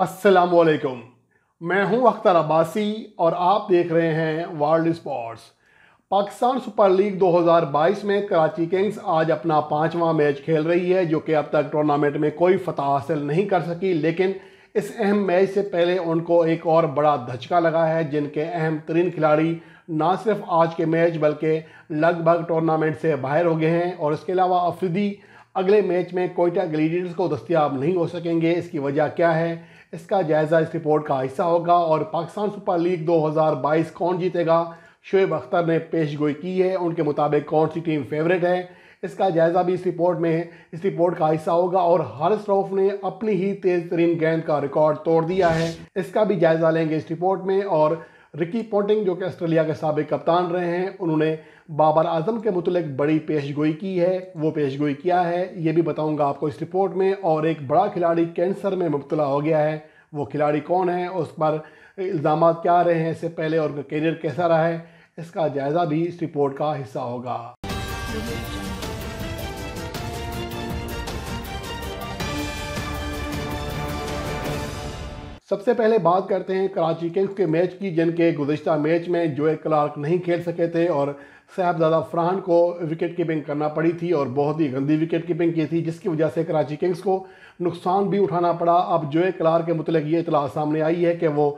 वालेकुम मैं हूं अख्तर अब्बासी और आप देख रहे हैं world sports Pakistan super league 2022 में कराची किंग्स आज अपना पांचवा मैच खेल रही है जो कि अब तक टूर्नामेंट में कोई फतह हासिल नहीं कर सकी लेकिन इस अहम मैच से पहले उनको एक और बड़ा धचका लगा है जिनके अहम तरीन खिलाड़ी ना सिर्फ आज के मैच बल्कि लगभग टूर्नामेंट से बाहर हो गए हैं और इसके अलावा अफरीदी अगले मैच में कोयटा ग्लेडियर्स को दस्तियाब नहीं हो सकेंगे इसकी वजह क्या है इसका जायजा इस रिपोर्ट का हिस्सा होगा और पाकिस्तान सुपर लीग 2022 कौन जीतेगा शुएब अख्तर ने पेश गोई की है उनके मुताबिक कौन सी टीम फेवरेट है इसका जायजा भी इस रिपोर्ट में है इस रिपोर्ट का हिस्सा होगा और हारिस रऊफ ने अपनी ही तेज़ तरीन गेंद का रिकॉर्ड तोड़ दिया है इसका भी जायजा लेंगे इस रिपोर्ट में और रिकी पोटिंग जो कि ऑस्ट्रेलिया के सबक कप्तान रहे हैं उन्होंने बाबर आजम के मुतलक बड़ी पेश गोई की है वो पेश गोई क्या है ये भी बताऊंगा आपको इस रिपोर्ट में और एक बड़ा खिलाड़ी कैंसर में मुबतला हो गया है वो खिलाड़ी कौन है उस पर इल्ज़ाम क्या रहे हैं इससे पहले और उनका कैरियर कैसा रहा है इसका जायज़ा भी इस रिपोर्ट का हिस्सा होगा सबसे पहले बात करते हैं कराची किंग्स के मैच की जिनके गुजशत मैच में जोए क्लार्क नहीं खेल सके थे और साहबजादा फरहान को विकेट कीपिंग करना पड़ी थी और बहुत ही गंदी विकेट कीपिंग की थी जिसकी वजह से कराची किंग्स को नुकसान भी उठाना पड़ा अब जोए क्लार्क के मतलब ये इतला सामने आई है कि वो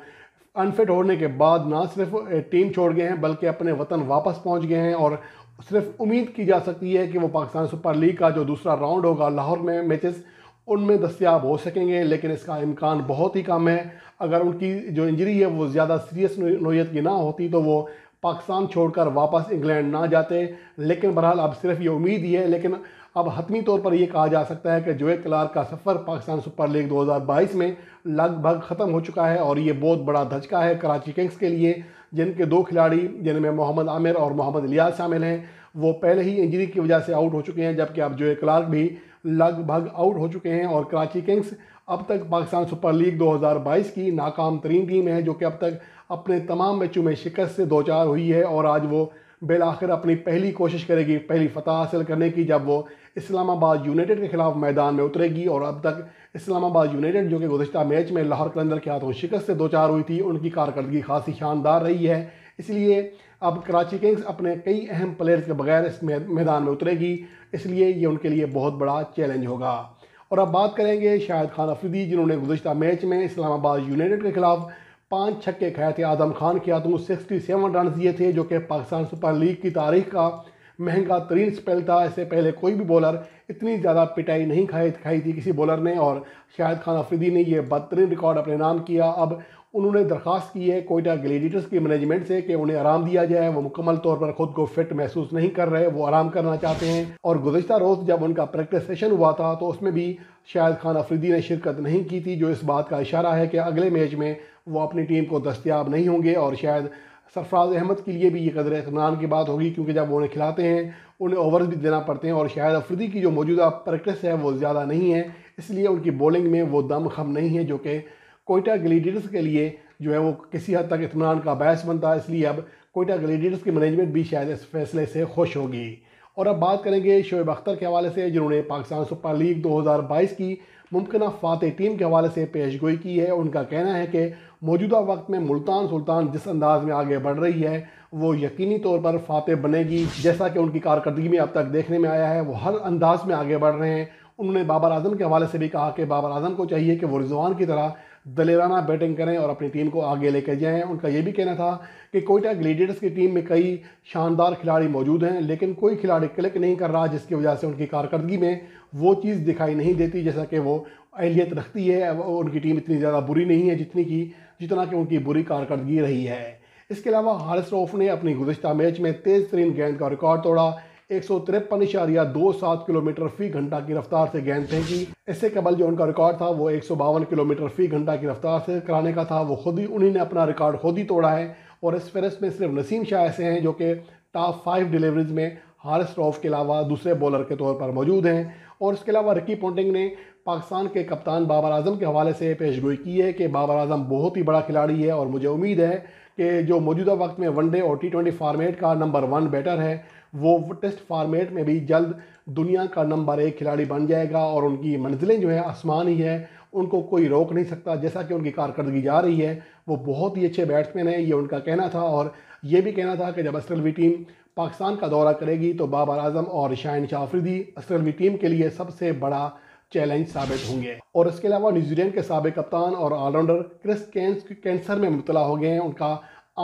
अनफिट होने के बाद ना सिर्फ टीम छोड़ गए हैं बल्कि अपने वतन वापस पहुंच गए हैं और सिर्फ उम्मीद की जा सकती है कि वो पाकिस्तान सुपर लीग का जो दूसरा राउंड होगा लाहौर में मैचेस उनमें दस्तियाब हो सकेंगे लेकिन इसका इम्कान बहुत ही कम है अगर उनकी जो इंजरी है वो ज़्यादा सीरियस नोयत की ना होती तो वो पाकिस्तान छोड़कर वापस इंग्लैंड ना जाते लेकिन बहरहाल अब सिर्फ ये उम्मीद ही है लेकिन अब हतमी तौर पर यह कहा जा सकता है कि जोए क्लार का सफ़र पाकिस्तान सुपर लीग 2022 में लगभग ख़त्म हो चुका है और ये बहुत बड़ा धचका है कराची किंग्स के लिए जिनके दो खिलाड़ी जिनमें मोहम्मद आमिर और मोहम्मद लियाज शामिल हैं वो पहले ही इंजरी की वजह से आउट हो चुके हैं जबकि अब जोए क्लार्क भी लगभग आउट हो चुके हैं और कराची किंग्स अब तक पाकिस्तान सुपर लीग 2022 की नाकाम तरीन टीम है जो कि अब तक अपने तमाम मैचों में शिकस्त से दो चार हुई है और आज वो बिलाखिर अपनी पहली कोशिश करेगी पहली फतह हासिल करने की जब वो इस्लामाबाद यूनाइटेड के खिलाफ मैदान में उतरेगी और अब तक इस्लामाबाद यूनाइटेड जो कि गुजशत मैच में लाहौर कलंदर के हाथों शिकस्त से दो चार हुई थी उनकी कारकर्दगी खासी शानदार रही है इसलिए अब कराची किंग्स अपने कई अहम प्लेयर्स के बगैर इस मैदान में उतरेगी इसलिए ये उनके लिए बहुत बड़ा चैलेंज होगा और अब बात करेंगे शाहिद खान अफरीदी जिन्होंने गुजशत मैच में इस्लामाबाद यूनाइटेड के खिलाफ पाँच छक्के खाए थे आजम खान के हाथों सिक्सटी सेवन रन दिए थे जो कि पाकिस्तान सुपर लीग की तारीख का महंगा तरीन स्पेल था इससे पहले कोई भी बॉलर इतनी ज़्यादा पिटाई नहीं खाई खाई थी किसी बॉलर ने और शाहिद खान अफरीदी ने यह बदतरीन रिकॉर्ड अपने नाम किया अब उन्होंने दरख्वास्त की है कोयटा ग्लेडिटर्स की मैनेजमेंट से कि उन्हें आराम दिया जाए वो मुकम्मल तौर पर खुद को फिट महसूस नहीं कर रहे वो आराम करना चाहते हैं और गुजशत रोज़ जब उनका प्रैक्टिस सेशन हुआ था तो उसमें भी शाहिद खान अफरीदी ने शिरकत नहीं की थी जो इस बात का इशारा है कि अगले मैच में वो अपनी टीम को दस्तियाब नहीं होंगे और शायद सरफराज अहमद के लिए भी ये कदर इतमान की बात होगी क्योंकि जब उन्हें खिलाते हैं उन्हें ओवर भी देना पड़ते हैं और शायद अफरीदी की जो मौजूदा प्रैक्टिस है वो ज़्यादा नहीं है इसलिए उनकी बॉलिंग में वो दम खम नहीं है जो कि कोयटा ग्लेडियर्स के लिए जो है वो किसी हद तक इतमान का बहस बनता है इसलिए अब कोयटा ग्लेडियर्स की मैनेजमेंट भी शायद इस फैसले से खुश होगी और अब बात करेंगे शोएब अख्तर के हवाले से जिन्होंने पाकिस्तान सुपर लीग 2022 की मुमकिन फातह टीम के हवाले से पेश गोई की है उनका कहना है कि मौजूदा वक्त में मुल्तान सुल्तान जिस अंदाज में आगे बढ़ रही है वो यकीनी तौर पर फातह बनेगी जैसा कि उनकी कारकर्दगी में अब तक देखने में आया है वो हर अंदाज में आगे बढ़ रहे हैं उन्होंने बाबर आजम के हवाले से भी कहा कि बाबर आजम को चाहिए कि वो रिजवान की तरह दलेराना बैटिंग करें और अपनी टीम को आगे लेकर जाएं उनका ये भी कहना था कि कोयटा ग्लेडियर्स की टीम में कई शानदार खिलाड़ी मौजूद हैं लेकिन कोई खिलाड़ी क्लिक नहीं कर रहा जिसकी वजह से उनकी कारकर्दगी में वो चीज़ दिखाई नहीं देती जैसा कि वो अहलियत रखती है उनकी टीम इतनी ज़्यादा बुरी नहीं है जितनी की जितना कि उनकी बुरी कारकर्दगी रही है इसके अलावा हारिस रोफ़ ने अपनी गुजशत मैच में तेज़ तरीन गेंद का रिकॉर्ड तोड़ा एक सौ तिरपन इशारिया दो सात किलोमीटर फी घंटा की रफ्तार से गेंद फेंकी इससे कबल जो उनका रिकॉर्ड था वो एक सौ बावन किलोमीटर फी घंटा की रफ्तार से कराने का था वो खुद ही उन्हीं ने अपना रिकॉर्ड खुद ही तोड़ा है और इस फहरस्त में सिर्फ नसीम शाह ऐसे हैं जो कि टॉप फाइव डिलीवरीज में हारिस रॉफ के अलावा दूसरे बॉलर के तौर पर मौजूद हैं और इसके अलावा रिकी पोंटिंग ने पाकिस्तान के कप्तान बाबर आजम के हवाले से पेश गोई की है कि बाबर आजम बहुत ही बड़ा खिलाड़ी है और मुझे उम्मीद है कि जो मौजूदा वक्त में वनडे और टी ट्वेंटी फार्मेट का नंबर वन बैटर है वो टेस्ट फार्मेट में भी जल्द दुनिया का नंबर एक खिलाड़ी बन जाएगा और उनकी मंजिलें जो है आसमान ही है उनको कोई रोक नहीं सकता जैसा कि उनकी कारकर्दगी जा रही है वो बहुत ही अच्छे बैट्समैन हैं ये उनका कहना था और ये भी कहना था कि जब असलवी टीम पाकिस्तान का दौरा करेगी तो बाबर आजम और शाहिन शाह आफरीदी असलवी टीम के लिए सबसे बड़ा चैलेंज साबित होंगे और इसके अलावा न्यूजीलैंड के सबक कप्तान और ऑलराउंडर क्रिस कैंस कैंसर में मुबला हो गए हैं उनका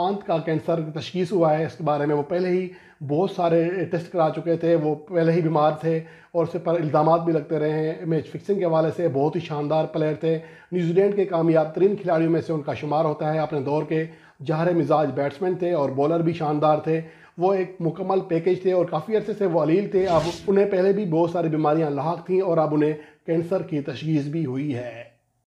आंत का कैंसर तशखीस हुआ है इसके बारे में वो पहले ही बहुत सारे टेस्ट करा चुके थे वो पहले ही बीमार थे और उसके पर इल्ज़ाम भी लगते रहे हैं मैच फिक्सिंग के हवाले से बहुत ही शानदार प्लेयर थे न्यूजीलैंड के कामयाब तरीन खिलाड़ियों में से उनका शुमार होता है अपने दौर के जहर मिजाज बैट्समैन थे और बॉलर भी शानदार थे वो एक मुकम्मल पैकेज थे और काफ़ी अरसे से वो अलील थे अब उन्हें पहले भी बहुत सारी बीमारियां लाक थीं और अब उन्हें कैंसर की तशीस भी हुई है